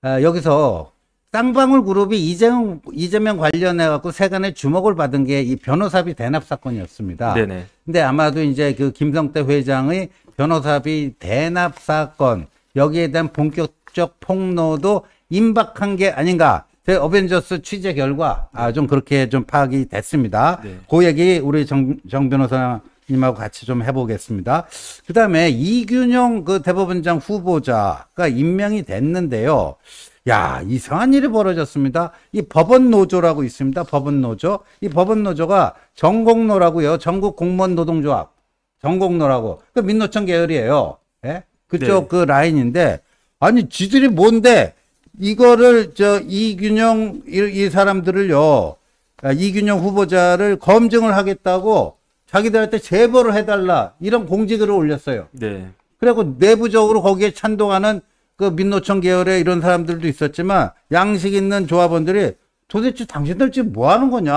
아, 여기서 쌍방울 그룹이 이재명, 이재명 관련해갖고 세간의 주목을 받은 게 이 변호사비 대납 사건이었습니다. 네네. 근데 아마도 이제 그 김성태 회장의 변호사비 대납 사건, 여기에 대한 본격적 폭로도 임박한 게 아닌가. 제 어벤져스 취재 결과, 아, 좀 그렇게 좀 파악이 됐습니다. 네. 그 얘기 우리 정, 정 변호사 님하고 같이 좀 해보겠습니다. 그 다음에 이균용 그 대법원장 후보자가 임명이 됐는데요. 야, 이상한 일이 벌어졌습니다. 이 법원 노조라고 있습니다. 법원 노조. 이 법원 노조가 전공노라고요. 전국 공무원 노동조합. 전공노라고. 그 민노총 계열이에요. 예? 그쪽 네. 그 라인인데 아니 지들이 뭔데 이거를 저 이균용 이, 이 사람들을요. 아, 이균용 후보자를 검증을 하겠다고 자기들한테 제보를 해달라 이런 공지글을 올렸어요. 네. 그리고 내부적으로 거기에 찬동하는 그 민노총 계열의 이런 사람들도 있었지만 양식 있는 조합원들이 도대체 당신들 지금 뭐 하는 거냐?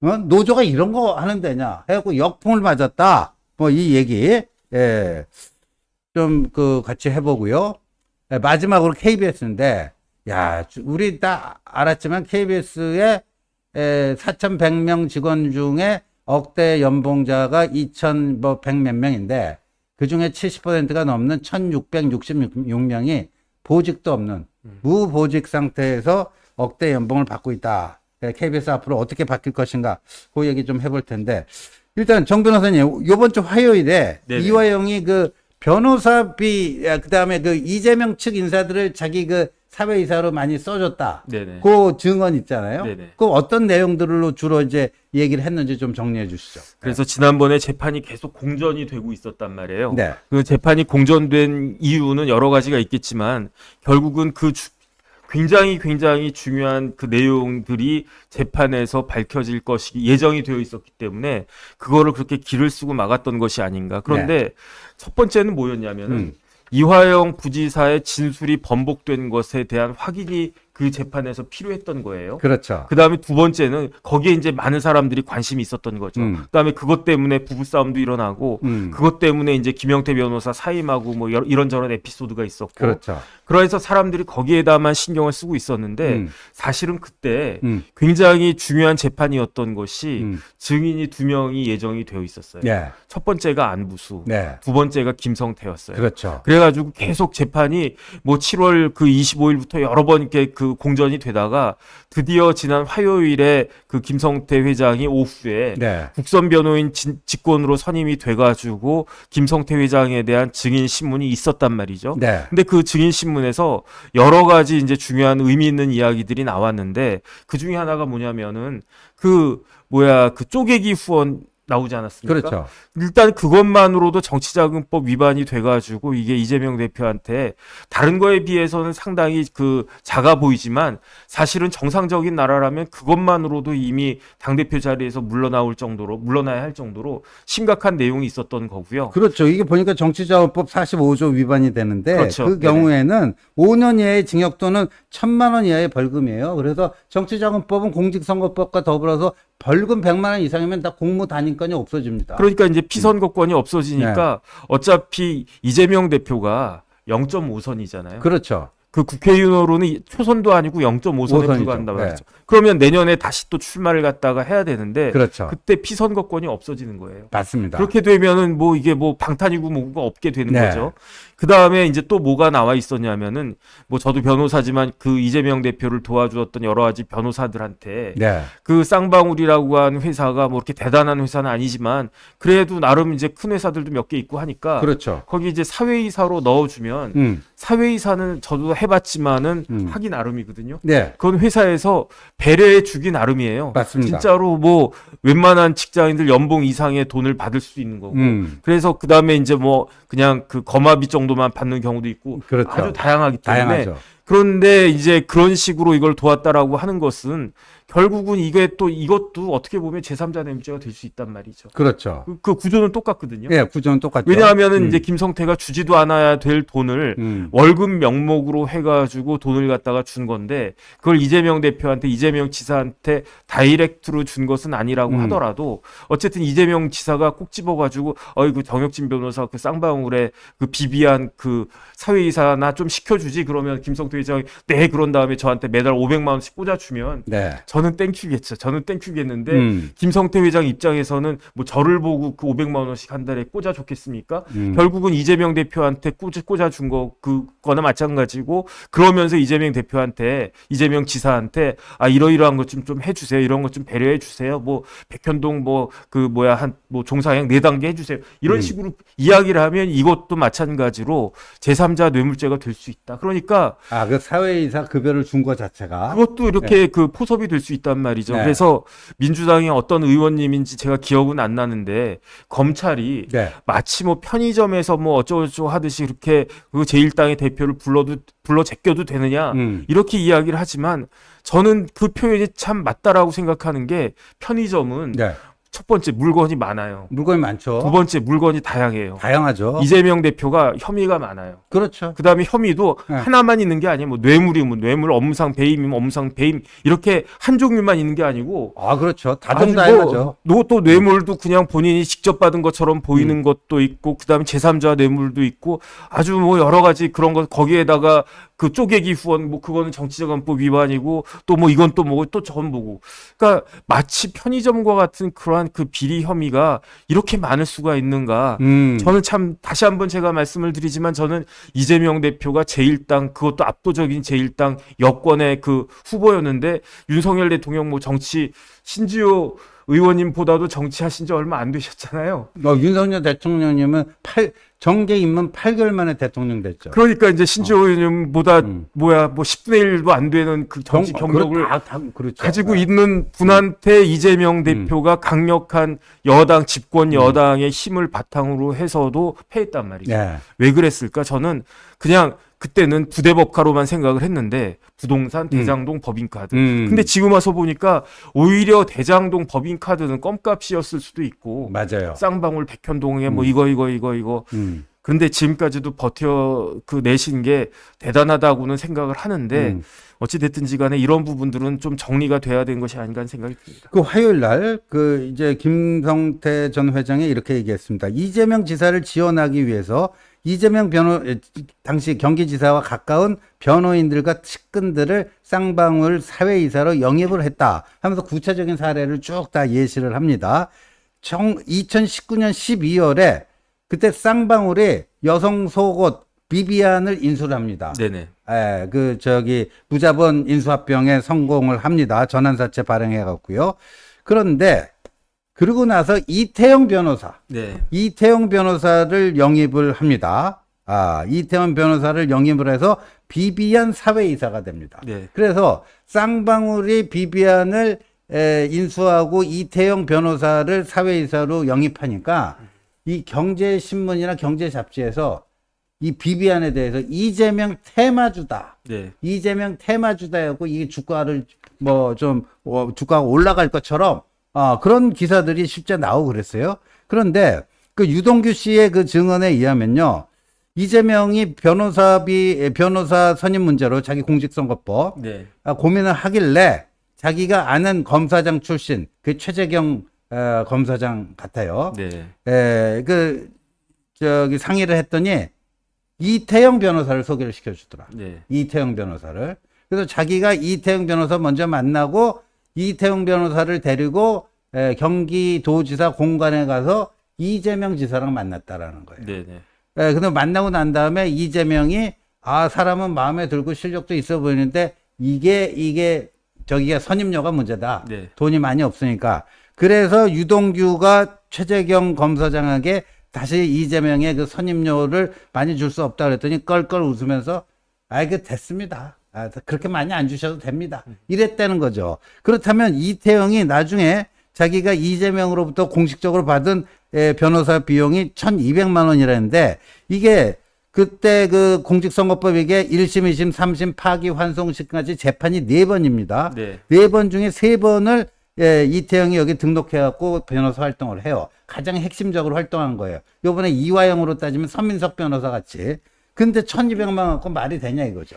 어? 노조가 이런 거 하는 데냐? 해갖고 역풍을 맞았다. 뭐 이 얘기 예. 좀 그 같이 해보고요. 예, 마지막으로 KBS인데 야 우리 다 알았지만 KBS의 에, 4,100명 직원 중에 억대 연봉자가 2,100몇 뭐 명인데 그중에 70%가 넘는 1,666명이 보직도 없는 음. 무보직 상태에서 억대 연봉을 받고 있다. KBS 네, 앞으로 어떻게 바뀔 것인가 그 얘기 좀 해볼 텐데 일단 정 변호사님 요번주 화요일에 네네. 이화영이 그 변호사비 아, 그다음에 그 이재명 측 인사들을 자기 그 사회이사로 많이 써줬다. 네네. 그 증언 있잖아요. 네네. 그 어떤 내용들로 주로 이제 얘기를 했는지 좀 정리해 주시죠. 그래서 네. 지난번에 재판이 계속 공전이 되고 있었단 말이에요. 네. 그 재판이 공전된 이유는 여러 가지가 있겠지만 결국은 그 주, 굉장히 굉장히 중요한 그 내용들이 재판에서 밝혀질 것이 예정이 되어 있었기 때문에 그거를 그렇게 길을 쓰고 막았던 것이 아닌가. 그런데 네. 첫 번째는 뭐였냐면은 음. 이화영 부지사의 진술이 번복된 것에 대한 확인이 그 재판에서 필요했던 거예요. 그렇죠. 그 다음에 두 번째는 거기에 이제 많은 사람들이 관심이 있었던 거죠. 음. 그 다음에 그것 때문에 부부싸움도 일어나고, 음. 그것 때문에 이제 김영태 변호사 사임하고 뭐 이런저런 에피소드가 있었고. 그렇죠. 그래서 사람들이 거기에다만 신경을 쓰고 있었는데, 음. 사실은 그때 음. 굉장히 중요한 재판이었던 것이 음. 증인이 두 명이 예정이 되어 있었어요. 네. 첫 번째가 안부수, 네. 두 번째가 김성태였어요. 그렇죠. 그래가지고 계속 재판이 뭐 7월 그 25일부터 여러 번 이렇게 그 공전이 되다가 드디어 지난 화요일에 그 김성태 회장이 오후에 네. 국선 변호인 진, 직권으로 선임이 돼가지고 김성태 회장에 대한 증인 신문이 있었단 말이죠. 네. 근데 그 증인 신문에서 여러 가지 이제 중요한 의미 있는 이야기들이 나왔는데 그 중에 하나가 뭐냐면은 그 뭐야 그 쪼개기 후원 나오지 않았습니까? 그렇죠. 일단 그것만으로도 정치자금법 위반이 돼가지고 이게 이재명 대표한테 다른 거에 비해서는 상당히 그 작아 보이지만 사실은 정상적인 나라라면 그것만으로도 이미 당대표 자리에서 물러나올 정도로 물러나야 할 정도로 심각한 내용이 있었던 거고요. 그렇죠. 이게 보니까 정치자금법 45조 위반이 되는데 그렇죠. 그 경우에는 네. 5년 이하의 징역 또는 천만 원 이하의 벌금이에요. 그래서 정치자금법은 공직선거법과 더불어서 벌금 100만 원 이상이면 다 공무 단위권이 없어집니다. 그러니까 이제 피선거권이 없어지니까 네. 어차피 이재명 대표가 0.5선이잖아요. 그렇죠. 그 국회의원으로는 초선도 아니고 0.5선에 불과한다 고이죠 네. 그러면 내년에 다시 또 출마를 갖다가 해야 되는데 그렇죠. 그때 피선거권이 없어지는 거예요. 맞습니다. 그렇게 되면은 뭐 이게 뭐 방탄이고 뭐가 없게 되는 네. 거죠. 그 다음에 이제 또 뭐가 나와 있었냐면은 뭐 저도 변호사지만 그 이재명 대표를 도와주었던 여러 가지 변호사들한테 네. 그 쌍방울이라고 한 회사가 뭐 이렇게 대단한 회사는 아니지만 그래도 나름 이제 큰 회사들도 몇 개 있고 하니까 그렇죠. 거기 이제 사회이사로 넣어주면 음. 사회이사는 저도 해봤지만은 음. 하기 나름이거든요. 네. 그건 회사에서 배려해 주기 나름이에요. 맞습니다. 진짜로 뭐 웬만한 직장인들 연봉 이상의 돈을 받을 수 있는 거고. 음. 그래서 그 다음에 이제 뭐 그냥 그 거마비 정도만 받는 경우도 있고. 그렇죠. 아주 다양하기 때문에. 다양하죠. 그런데 이제 그런 식으로 이걸 도왔다라고 하는 것은 결국은 이게 또 이것도 어떻게 보면 제3자 냄새가될 수 있단 말이죠. 그렇죠. 그, 그, 구조는 똑같거든요. 예, 구조는 똑같죠. 왜냐하면 음. 이제 김성태가 주지도 않아야 될 돈을 음. 월급 명목으로 해가지고 돈을 갖다가 준 건데 그걸 이재명 대표한테 이재명 지사한테 다이렉트로 준 것은 아니라고 음. 하더라도 어쨌든 이재명 지사가 꼭 집어가지고 어이 그 정혁진 변호사 그 쌍방울에 그 비비한 그 사회이사나 좀 시켜주지 그러면 김성태 회장이 네 그런 다음에 저한테 매달 500만 원씩 꽂아주면 네. 저는 땡큐겠죠. 저는 땡큐겠는데 음. 김성태 회장 입장에서는 뭐 저를 보고 그 500만 원씩 한 달에 꽂아줬겠습니까? 음. 결국은 이재명 대표한테 꽂아, 꽂아준 거 그거나 마찬가지고 그러면서 이재명 대표한테 이재명 지사한테 아 이러이러한 것 좀 좀 해주세요. 이런 것 좀 배려해 주세요. 뭐 백현동 뭐 그 뭐야 한 뭐 종사형 4 단계 해주세요. 이런 음. 식으로 이야기를 하면 이것도 마찬가지로 제3자 뇌물죄가 될 수 있다. 그러니까 아, 그 사회이사 급여를 준 것 자체가 그것도 이렇게 네. 그 포섭이 될 수 있단 말이죠. 네. 그래서 민주당의 어떤 의원님인지 제가 기억은 안 나는데 검찰이 네. 마치 뭐 편의점에서 뭐 어쩌고저쩌고 하듯이 이렇게 그 제1당의 대표를 불러도 불러 제껴도 되느냐 음. 이렇게 이야기를 하지만 저는 그 표현이 참 맞다라고 생각하는 게 편의점은 네. 첫 번째 물건이 많아요. 물건이 많죠. 두 번째 물건이 다양해요. 다양하죠. 이재명 대표가 혐의가 많아요. 그렇죠. 그다음에 혐의도 네. 하나만 있는 게 아니에요. 뭐 뇌물이 면 뇌물, 엄상 배임이면 엄상 배임 이렇게 한 종류만 있는 게 아니고 아 그렇죠. 다정다양하죠. 뭐, 뭐, 또 뇌물도 그냥 본인이 직접 받은 것처럼 보이는 음. 것도 있고 그다음에 제3자 뇌물도 있고 아주 뭐 여러 가지 그런 것 거기에다가 그 쪼개기 후원 뭐 그거는 정치적금법 위반이고 또 뭐 이건 또 뭐고 또 저건 뭐고 그러니까 마치 편의점과 같은 그러한 그 비리 혐의가 이렇게 많을 수가 있는가 음. 저는 참 다시 한번 제가 말씀을 드리지만 저는 이재명 대표가 제1당 그것도 압도적인 제1당 여권의 그 후보였는데 윤석열 대통령 뭐 정치 신지호 의원님보다도 정치하신 지 얼마 안 되셨잖아요. 어, 윤석열 대통령님은 8, 정계 임명 8개월 만에 대통령 됐죠. 그러니까 이제 신지호 어. 의원님보다 음. 뭐야 뭐 10분의 1도 안 되는 그 정치 경력을 다, 다, 그렇죠. 가지고 네. 있는 분한테 음. 이재명 음. 대표가 음. 강력한 여당 집권 음. 여당의 힘을 바탕으로 해서도 패했단 말이죠. 네. 왜 그랬을까? 저는 그냥 그때는 부대법카로만 생각을 했는데 부동산, 음. 대장동, 음. 법인카드. 음. 근데 지금 와서 보니까 오히려 대장동, 법인카드는 껌값이었을 수도 있고 맞아요. 쌍방울, 백현동에 뭐 음. 이거 이거 이거 이거. 음. 그런데 지금까지도 버텨 그 내신 게 대단하다고는 생각을 하는데 음. 어찌됐든지 간에 이런 부분들은 좀 정리가 돼야 되는 것이 아닌가 하는 생각이 듭니다. 그 화요일 날 그 이제 김성태 전 회장이 이렇게 얘기했습니다. 이재명 지사를 지원하기 위해서 이재명 변호 당시 경기지사와 가까운 변호인들과 측근들을 쌍방울 사회이사로 영입을 했다 하면서 구체적인 사례를 쭉 다 예시를 합니다. 2019년 12월에 그때 쌍방울이 여성 속옷 비비안을 인수를 합니다. 네네. 예, 그 저기 무자본 인수합병에 성공을 합니다. 전환사채 발행해 갖고요. 그런데 그리고 나서 이태영 변호사. 네. 이태영 변호사를 영입을 합니다. 아, 이태원 변호사를 영입을 해서 비비안 사회이사가 됩니다. 네. 그래서 쌍방울이 비비안을 에, 인수하고 이태영 변호사를 사회이사로 영입하니까 이 경제신문이나 경제잡지에서 이 비비안에 대해서 이재명 테마주다. 네. 이재명 테마주다 하고 이 주가를 뭐좀 어, 주가가 올라갈 것처럼 어, 그런 기사들이 실제 나오고 그랬어요. 그런데 그 유동규 씨의 그 증언에 의하면요. 이재명이 변호사비 변호사 선임 문제로 자기 공직선거법 네. 아, 고민을 하길래 자기가 아는 검사장 출신 그 최재경 어, 검사장 같아요. 네. 에, 그 저기 상의를 했더니 이태영 변호사를 소개를 시켜주더라. 네. 이태영 변호사를. 그래서 자기가 이태영 변호사 먼저 만나고 이태영 변호사를 데리고 에, 예, 경기도지사 공간에 가서 이재명 지사랑 만났다라는 거예요. 네네. 네. 예, 근데 만나고 난 다음에 이재명이 아 사람은 마음에 들고 실력도 있어 보이는데 이게 이게 저기가 선임료가 문제다. 네. 돈이 많이 없으니까 그래서 유동규가 최재경 검사장에게 다시 이재명의 그 선임료를 많이 줄 수 없다 그랬더니 껄껄 웃으면서 아 이거 됐습니다. 아, 그렇게 많이 안 주셔도 됩니다. 이랬다는 거죠. 그렇다면 이태영이 나중에 자기가 이재명으로부터 공식적으로 받은 예, 변호사 비용이 1200만 원이라는데 이게 그때 그 공직선거법 이게 1심, 2심, 3심, 파기, 환송식까지 재판이 4번입니다. 네. 4번 중에 3번을 예, 이태영이 여기 등록해갖고 변호사 활동을 해요. 가장 핵심적으로 활동한 거예요. 요번에 이화영으로 따지면 선민석 변호사 같이. 근데 1200만 원 갖고 말이 되냐 이거죠.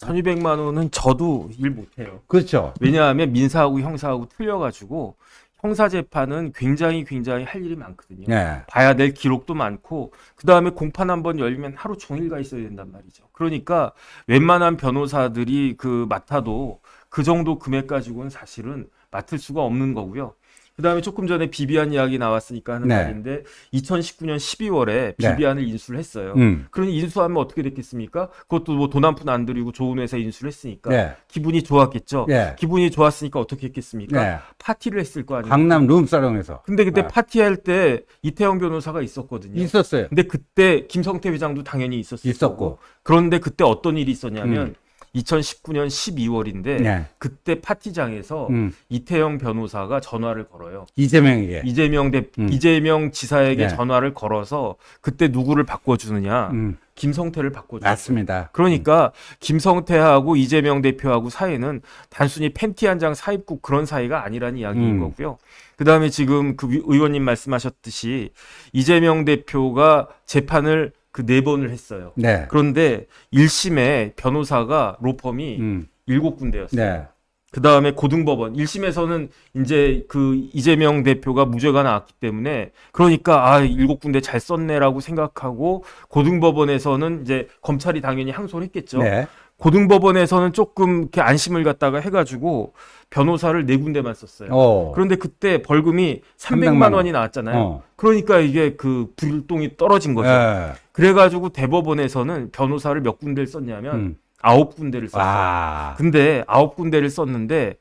1200만 원은 저도 일 못해요. 그렇죠. 왜냐하면 민사하고 형사하고 틀려가지고 형사 재판은 굉장히 굉장히 할 일이 많거든요. 네. 봐야 될 기록도 많고 그 다음에 공판 한 번 열리면 하루 종일 가 있어야 된단 말이죠. 그러니까 웬만한 변호사들이 그 맡아도 그 정도 금액 가지고는 사실은 맡을 수가 없는 거고요. 그 다음에 조금 전에 비비안 이야기 나왔으니까 하는 네. 말인데 2019년 12월에 비비안을 네. 인수를 했어요. 음. 그러니 인수하면 어떻게 됐겠습니까? 그것도 뭐 돈 한 푼 안 들이고 좋은 회사 인수를 했으니까 네. 기분이 좋았겠죠. 네. 기분이 좋았으니까 어떻게 했겠습니까? 네. 파티를 했을 거 아니에요. 강남 룸사롱에서. 근데 그때 파티할 때 이태영 변호사가 있었거든요. 있었어요. 근데 그때 김성태 회장도 당연히 있었고 있었고. 그런데 그때 어떤 일이 있었냐면 음. 2019년 12월인데 네. 그때 파티장에서 음. 이태영 변호사가 전화를 걸어요. 이재명에게. 이재명 대 음. 이재명 지사에게 네. 전화를 걸어서 그때 누구를 바꿔 주느냐? 음. 김성태를 바꿔줬 맞습니다. 그러니까 음. 김성태하고 이재명 대표하고 사이는 단순히 팬티 한 장 사입국 그런 사이가 아니라는 이야기인 음. 거고요. 그다음에 지금 그 의원님 말씀하셨듯이 이재명 대표가 재판을 그네 번을 했어요. 네. 그런데 1심에 변호사가 로펌이 음. 7군데였어요. 네. 그 다음에 고등법원 1심에서는 이제 그 이재명 대표가 무죄가 나왔기 때문에 그러니까 아7 군데 잘 썼네라고 생각하고 고등법원에서는 이제 검찰이 당연히 항소를 했겠죠. 네. 고등법원에서는 조금 이렇게 안심을 갖다가 해가지고 변호사를 네 군데만 썼어요. 어. 그런데 그때 벌금이 300만, 300만 원이 나왔잖아요. 어. 그러니까 이게 그 불똥이 떨어진 거죠. 예. 그래가지고 대법원에서는 변호사를 몇 군데를 썼냐면 음. 아홉 음. 군데를 썼어요. 아. 근데 아홉 군데를 썼는데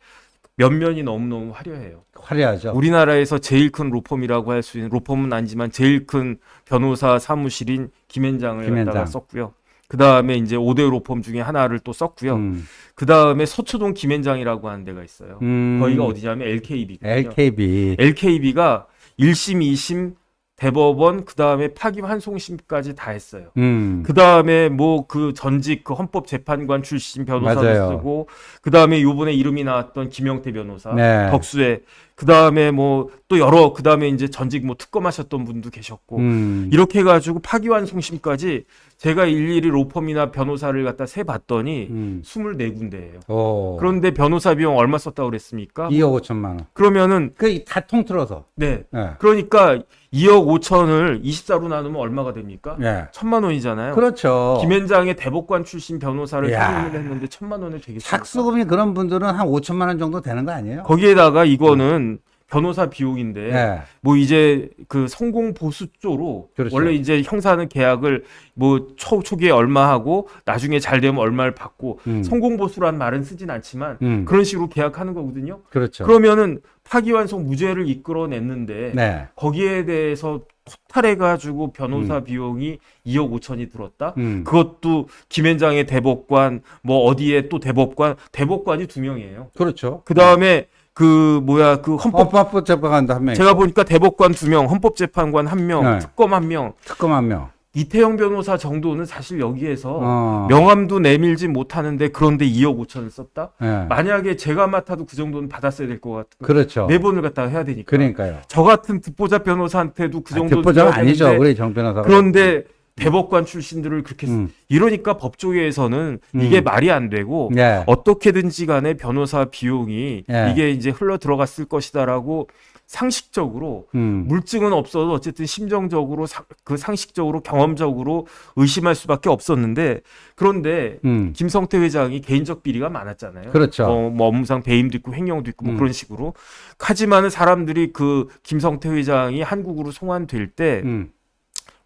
몇 면이 너무너무 화려해요. 화려하죠. 우리나라에서 제일 큰 로펌이라고 할 수 있는 로펌은 아니지만 제일 큰 변호사 사무실인 김앤장을 김앤장. 갖다가 썼고요. 그 다음에 이제 5대 로펌 중에 하나를 또 썼고요. 음. 그 다음에 서초동 김앤장이라고 하는 데가 있어요. 음. 거기가 어디냐면 LKB거든요. LKB. LKB가 1심, 2심, 대법원, 그 다음에 파기 환송심까지 다 했어요. 음. 뭐 그 다음에 뭐 그 전직 그 헌법재판관 출신 변호사도 맞아요. 쓰고, 그 다음에 요번에 이름이 나왔던 김영태 변호사, 네. 덕수의 그 다음에 뭐 또 여러 그 다음에 이제 전직 뭐 특검하셨던 분도 계셨고 음. 이렇게 해가지고 파기환송심까지 제가 일일이 로펌이나 변호사를 갖다 세 봤더니 음. 24군데예요. 오. 어. 그런데 변호사 비용 얼마 썼다고 그랬습니까? 2억 5천만 원. 그러면은 그 다 통틀어서. 네. 네. 그러니까 2억 5천을 24로 나누면 얼마가 됩니까? 네. 천만 원이잖아요. 그렇죠. 김현장의 대법관 출신 변호사를 채용을 했는데 천만 원을 되겠습니까? 착수금이 그런 분들은 한 5천만 원 정도 되는 거 아니에요? 거기에다가 이거는 변호사 비용인데 네. 뭐 이제 그 성공 보수쪽으로 그렇죠. 원래 이제 형사는 계약을 뭐 초, 초기에 얼마 하고 나중에 잘 되면 얼마를 받고 음. 성공 보수란 말은 쓰진 않지만 음. 그런 식으로 계약하는 거거든요. 그렇죠. 그러면은 파기환송 무죄를 이끌어냈는데 네. 거기에 대해서 토탈해 가지고 변호사 음. 비용이 2억 5천이 들었다. 음. 그것도 김현장의 대법관 뭐 어디에 또 대법관 대법관이 두 명이에요. 그렇죠. 그 다음에 네. 그 뭐야 그 헌법 헌법재판관한 명. 제가 보니까 대법관 두 명, 헌법재판관 한 명, 네. 특검 한 명. 특검 한 명. 이태영 변호사 정도는 사실 여기에서 어. 명함도 내밀지 못하는데 그런데 2억 5천을 썼다. 네. 만약에 제가 맡아도 그 정도는 받았어야 될 것 같은. 그렇죠. 네 번을 갖다 해야 되니까. 그러니까요. 저 같은 듣보자 변호사한테도 그 정도. 아, 듣보자 아니죠, 우리 정 변호사. 그런데 그렇지. 대법관 출신들을 그렇게 음. 이러니까 법조계에서는 음. 이게 말이 안 되고 예. 어떻게든지 간에 변호사 비용이 예. 이게 이제 흘러 들어갔을 것이다라고 상식적으로 음. 물증은 없어도 어쨌든 심정적으로 사, 그 상식적으로 경험적으로 의심할 수밖에 없었는데 그런데 음. 김성태 회장이 개인적 비리가 많았잖아요. 그렇죠. 어, 뭐 업무상 배임도 있고 횡령도 있고 뭐 음. 그런 식으로 하지만은 사람들이 그 김성태 회장이 한국으로 송환될 때 음.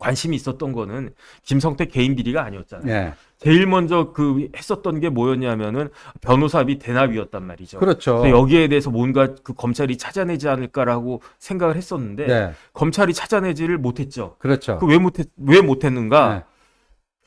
관심이 있었던 거는 김성태 개인 비리가 아니었잖아요. 예. 제일 먼저 그 했었던 게 뭐였냐면은 변호사비 대납이었단 말이죠. 그렇죠. 여기에 대해서 뭔가 그 검찰이 찾아내지 않을까라고 생각을 했었는데 네. 검찰이 찾아내지를 못했죠. 그렇죠. 그왜 못했 왜 못했는가? 네.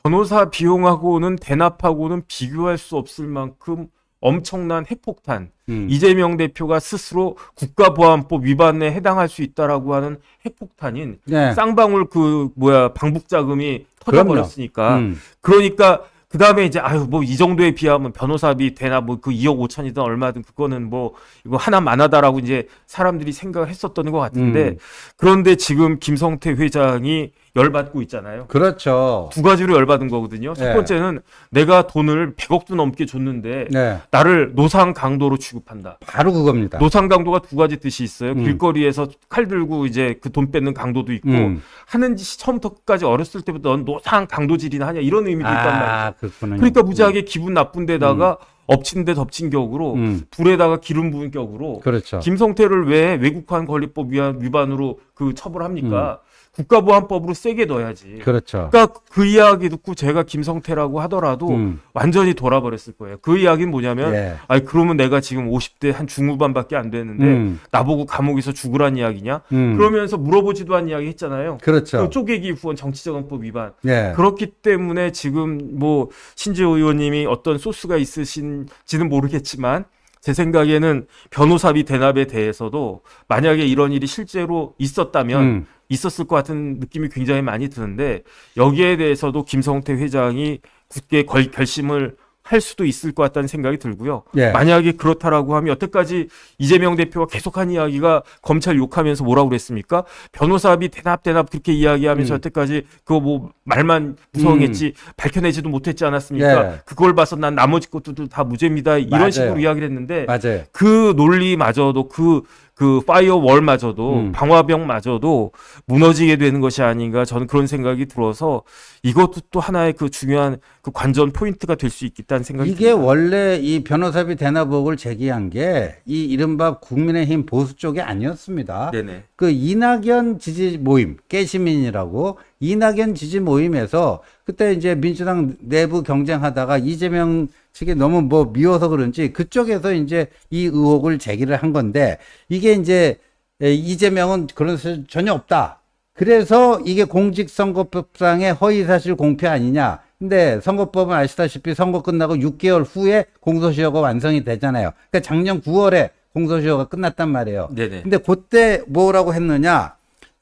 변호사 비용하고는 대납하고는 비교할 수 없을 만큼 엄청난 핵폭탄 음. 이재명 대표가 스스로 국가보안법 위반에 해당할 수 있다라고 하는 핵폭탄인 네. 쌍방울 그 뭐야 방북 자금이 터져버렸으니까 음. 그러니까 그 다음에 이제 아유 뭐 이 정도에 비하면 변호사비 되나 뭐 그 2억 5천이든 얼마든 그거는 뭐 이거 하나만하다라고 이제 사람들이 생각했었던 을것 같은데 음. 그런데 지금 김성태 회장이 열받고 있잖아요. 그렇죠. 두 가지로 열받은 거거든요. 첫 네. 번째는 내가 돈을 100억도 넘게 줬는데 네. 나를 노상 강도로 취급한다. 바로 그겁니다. 노상 강도가 두 가지 뜻이 있어요. 음. 길거리에서 칼 들고 이제 그 돈 뺏는 강도도 있고 음. 하는 짓이 처음부터 끝까지 어렸을 때부터 노상 강도질이나 하냐 이런 의미도 아, 있단 말이죠. 그렇군요. 그러니까 무지하게 음. 기분 나쁜 데다가 음. 엎친 데 덮친 격으로 음. 불에다가 기름 부은 격으로 그렇죠. 김성태를 왜 외국환 권리법 위반으로 그 처벌합니까? 음. 국가보안법으로 세게 넣어야지. 그렇죠. 그러니까 그 이야기 듣고 제가 김성태라고 하더라도 음. 완전히 돌아버렸을 거예요. 그 이야기는 뭐냐면, 예. 아니 그러면 내가 지금 50대 한 중후반밖에 안 됐는데 음. 나보고 감옥에서 죽으란 이야기냐? 음. 그러면서 물어보지도 않은 이야기 했잖아요. 그렇죠. 쪼개기 후원 정치적금법 위반. 예. 그렇기 때문에 지금 뭐신재호 의원님이 어떤 소스가 있으신지는 모르겠지만 제 생각에는 변호사비 대납에 대해서도 만약에 이런 일이 실제로 있었다면 음. 있었을 것 같은 느낌이 굉장히 많이 드는데 여기에 대해서도 김성태 회장이 굳게 걸, 결심을 할 수도 있을 것 같다는 생각이 들고요. 예. 만약에 그렇다라고 하면 여태까지 이재명 대표가 계속한 이야기가 검찰 욕하면서 뭐라고 그랬습니까? 변호사비 대납 대납 그렇게 이야기하면서 음. 여태까지 그거 뭐 말만 무서워했지 음. 밝혀내지도 못했지 않았습니까? 예. 그걸 봐서 난 나머지 것들도 다 무죄입니다. 이런 맞아요. 식으로 이야기를 했는데 맞아요. 그 논리마저도 그그 파이어월마저도 음. 방화벽마저도 무너지게 되는 것이 아닌가 저는 그런 생각이 들어서 이것도 또 하나의 그 중요한 그 관전 포인트가 될 수 있겠다는 생각이 이게 듭니다. 원래 이 변호사비 대납법을 제기한 게 이 이른바 국민의힘 보수 쪽이 아니었습니다. 네네. 그 이낙연 지지 모임 깨시민이라고 이낙연 지지 모임에서 그때 이제 민주당 내부 경쟁하다가 이재명 측이 너무 뭐 미워서 그런지 그쪽에서 이제 이 의혹을 제기를 한 건데 이게 이제 이재명은 그런 사실 전혀 없다. 그래서 이게 공직선거법상의 허위사실 공표 아니냐. 근데 선거법은 아시다시피 선거 끝나고 6개월 후에 공소시효가 완성이 되잖아요. 그러니까 작년 9월에 공소시효가 끝났단 말이에요. 네네. 근데 그때 뭐라고 했느냐?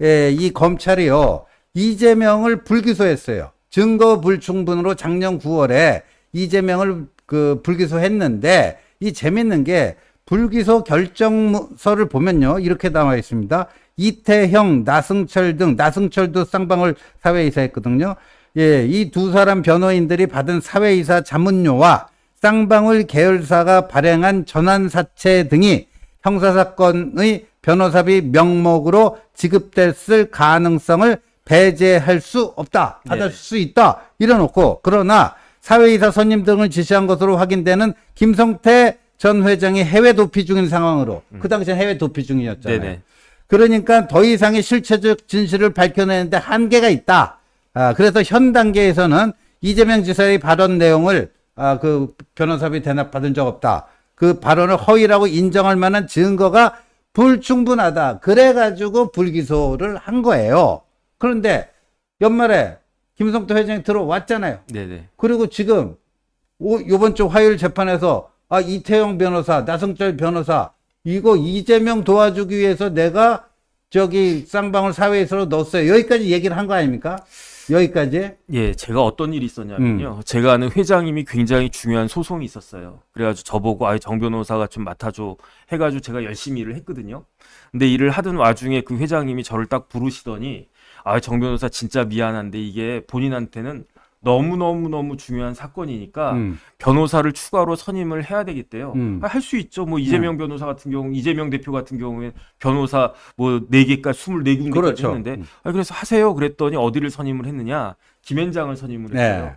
예, 이 검찰이요. 이재명을 불기소했어요. 증거 불충분으로 작년 9월에 이재명을 그 불기소했는데 이 재밌는 게 불기소 결정서를 보면요 이렇게 나와 있습니다. 이태형, 나승철 등 나승철도 쌍방울 사회이사했거든요. 예, 이 두 사람 변호인들이 받은 사회이사 자문료와 쌍방울 계열사가 발행한 전환사채 등이 형사사건의 변호사비 명목으로 지급됐을 가능성을 배제할 수 없다. 받을 네수 있다. 이래놓고, 그러나 사회이사 선임 등을 지시한 것으로 확인되는 김성태 전 회장이 해외 도피 중인 상황으로 음. 그 당시에 해외 도피 중이었잖아요. 네네. 그러니까 더 이상의 실체적 진실을 밝혀내는데 한계가 있다. 아, 그래서 현 단계에서는 이재명 지사의 발언 내용을 아, 그 변호사비 대납받은 적 없다. 그 발언을 허위라고 인정할 만한 증거가 불충분하다. 그래가지고 불기소를 한 거예요. 그런데 연말에 김성태 회장이 들어왔잖아요. 네네. 그리고 지금 오, 이번 주 화요일 재판에서 아 이태영 변호사, 나성철 변호사 이거 이재명 도와주기 위해서 내가 저기 쌍방울 사회에서 넣었어요. 여기까지 얘기를 한 거 아닙니까? 여기까지? 예, 제가 어떤 일이 있었냐면요. 음. 제가 아는 회장님이 굉장히 중요한 소송이 있었어요. 그래가지고 저보고 아예 정 변호사가 좀 맡아줘 해가지고 제가 열심히 일을 했거든요. 근데 일을 하던 와중에 그 회장님이 저를 딱 부르시더니 아, 정 변호사 진짜 미안한데 이게 본인한테는 너무너무너무 중요한 사건이니까 음. 변호사를 추가로 선임을 해야 되겠대요. 음. 아, 할수 있죠. 뭐 네. 이재명 네. 변호사 같은 경우, 이재명 대표 같은 경우에 변호사 뭐네개까 24군데까지 그렇죠. 했는데 음. 아, 그래서 하세요. 그랬더니 어디를 선임을 했느냐. 김앤장을 선임을 네. 했어요. 네.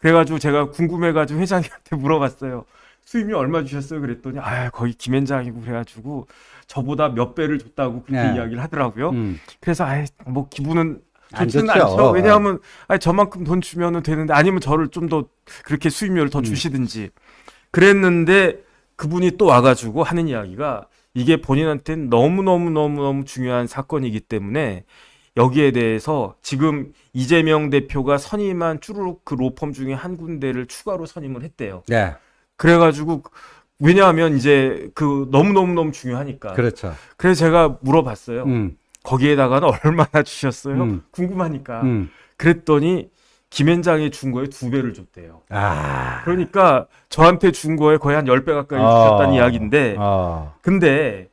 그래가지고 제가 궁금해가지고 회장님한테 물어봤어요. 수임료 얼마 주셨어요? 그랬더니 아거의 김앤장이고 그래가지고 저보다 몇 배를 줬다고 그렇게 네. 이야기를 하더라고요. 음. 그래서 아예 뭐 기분은 좋지는 안 않죠. 어. 왜냐하면 아니, 저만큼 돈 주면은 되는데 아니면 저를 좀 더 그렇게 수입료를 더 음. 주시든지 그랬는데 그분이 또 와가지고 하는 이야기가 이게 본인한테는 너무너무너무너무 중요한 사건이기 때문에 여기에 대해서 지금 이재명 대표가 선임한 쭈루룩 그 로펌 중에 한 군데를 추가로 선임을 했대요. 네. 그래가지고 왜냐하면 이제 그 너무너무너무 중요하니까. 그렇죠. 그래서 제가 물어봤어요. 음. 거기에다가는 얼마나 주셨어요? 음. 궁금하니까. 음. 그랬더니 김현장이 준 거에 두 배를 줬대요. 아. 그러니까 저한테 준 거에 거의 한1 0배 가까이 어. 주셨다는 이야기인데. 어. 근데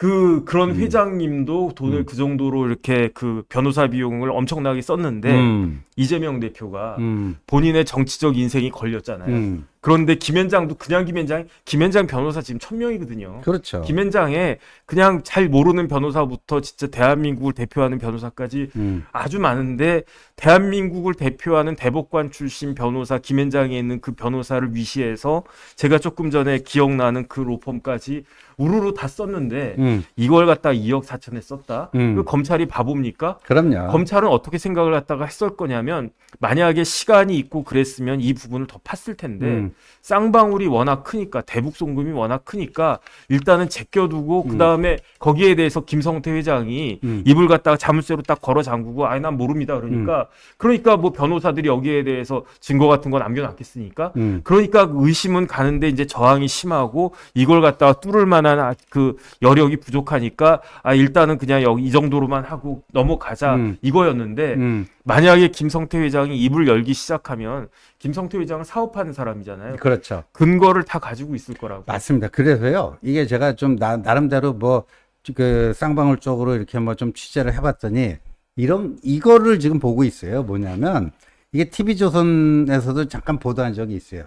그 그런 음. 회장님도 돈을 음. 그 정도로 이렇게 그 변호사 비용을 엄청나게 썼는데 음. 이재명 대표가 음. 본인의 정치적 인생이 걸렸잖아요. 음. 그런데 김현장도 그냥 김현장 김현장 변호사 지금 천 명이거든요. 그렇죠. 김현장에 그냥 잘 모르는 변호사부터 진짜 대한민국을 대표하는 변호사까지 음. 아주 많은데 대한민국을 대표하는 대법관 출신 변호사 김현장에 있는 그 변호사를 위시해서 제가 조금 전에 기억나는 그 로펌까지 우르르 다 썼는데 음. 이걸 갖다 2억 4천에 썼다. 음. 검찰이 바보입니까? 그럼요. 검찰은 어떻게 생각을 갖다가 했을 거냐면 만약에 시간이 있고 그랬으면 이 부분을 더 팠을 텐데 음. 쌍방울이 워낙 크니까 대북 송금이 워낙 크니까 일단은 제껴두고 음. 그 다음에 거기에 대해서 김성태 회장이 음. 입을 갖다가 자물쇠로 딱 걸어 잠그고 아니 난 모릅니다 그러니까 음. 그러니까 뭐 변호사들이 여기에 대해서 증거 같은 거 남겨놨겠으니까 음. 그러니까 그 의심은 가는데 이제 저항이 심하고 이걸 갖다가 뚫을 만한 아, 그 여력이 부족하니까 아 일단은 그냥 여기 이 정도로만 하고 넘어가자 음. 이거였는데 만약에 김성태 회장이 입을 열기 시작하면 김성태 회장은 사업하는 사람이잖아요. 그렇죠. 근거를 다 가지고 있을 거라고. 맞습니다. 그래서요. 이게 제가 좀 나, 나름대로 뭐 그 쌍방울 쪽으로 이렇게 뭐 좀 취재를 해봤더니 이런 이거를 지금 보고 있어요. 뭐냐면 이게 TV조선에서도 잠깐 보도한 적이 있어요.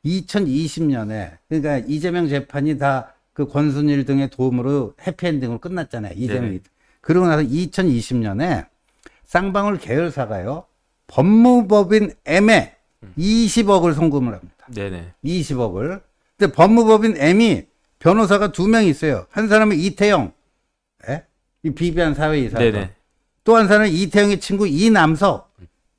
2020년에 그러니까 이재명 재판이 다 그 권순일 등의 도움으로 해피엔딩으로 끝났잖아요. 이재명이. 네. 그러고 나서 2020년에 쌍방울 계열사가요. 법무법인 애에 20억을 송금을 합니다. 네네. 20억을. 근데 법무법인 M이 변호사가 두 명 있어요. 한 사람은 이태영, 예? 이 비비안 사회이사. 또한 사람은 이태영의 친구 이남석.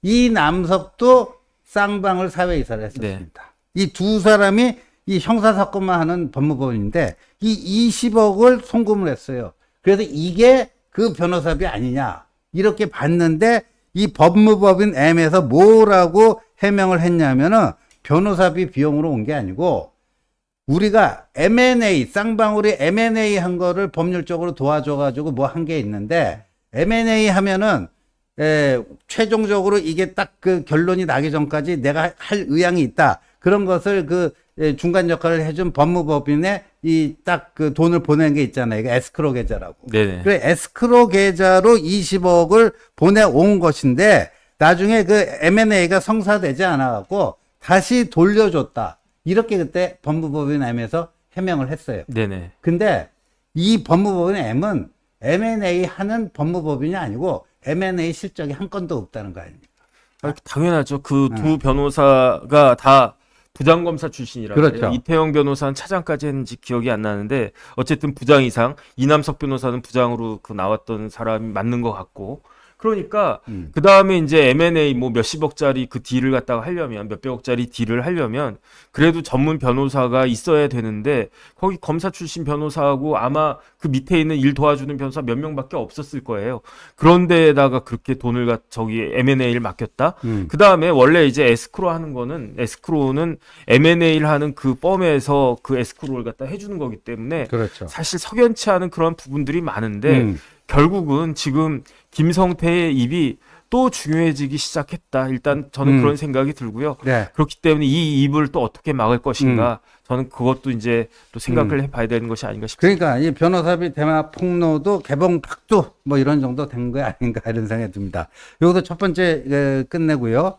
이남석도 쌍방울 사회이사를 했었습니다. 네. 이두 사람이 이 형사 사건만 하는 법무법인데 이 20억을 송금을 했어요. 그래서 이게 그 변호사비 아니냐 이렇게 봤는데 이 법무법인 M에서 뭐라고 해명을 했냐면은 변호사비 비용으로 온 게 아니고 우리가 M&A 쌍방울이 M&A 한 거를 법률적으로 도와줘 가지고 뭐 한 게 있는데 M&A 하면은 에, 최종적으로 이게 딱 그 결론이 나기 전까지 내가 할 의향이 있다. 그런 것을 그 예, 중간 역할을 해준 법무법인에이딱 그 돈을 보낸 게 있잖아요. 이거 에스크로 계좌라고. 네네. 그 에스크로 계좌로 20억을 보내온 것인데 나중에 그 M&A가 성사되지 않아갖고 다시 돌려줬다. 이렇게 그때 법무법인 M에서 해명을 했어요. 네네. 근데 이 법무법인 M은 M&A 하는 법무법인이 아니고 M&A 실적이 한 건도 없다는 거 아닙니까? 아, 당연하죠. 그두 어. 변호사가 다 부장검사 출신이라 그렇죠. 이태영 변호사는 차장까지 했는지 기억이 안 나는데 어쨌든 부장 이상 이남석 변호사는 부장으로 그 나왔던 사람이 맞는 것 같고 그러니까 음. 그 다음에 이제 M&A 뭐 몇십억짜리 그 딜을 갖다가 하려면 몇백억짜리 딜을 하려면 그래도 전문 변호사가 있어야 되는데 거기 검사 출신 변호사하고 아마 그 밑에 있는 일 도와주는 변호사 몇 명밖에 없었을 거예요. 그런데에다가 그렇게 돈을 가 저기 M&A를 맡겼다. 음. 그 다음에 원래 이제 에스크로 하는 거는 에스크로는 M&A를 하는 그 펌에서 그 에스크로를 갖다 해주는 거기 때문에 그렇죠. 사실 석연치 않은 그런 부분들이 많은데. 음. 결국은 지금 김성태의 입이 또 중요해지기 시작했다. 일단 저는 음. 그런 생각이 들고요. 네. 그렇기 때문에 이 입을 또 어떻게 막을 것인가. 음. 저는 그것도 이제 또 생각을 음. 해봐야 되는 것이 아닌가 싶습니다. 그러니까 이 변호사비 대마 폭로도 개봉 박도 뭐 이런 정도 된 거 아닌가 이런 생각이 듭니다. 이것도 첫 번째 예, 끝내고요.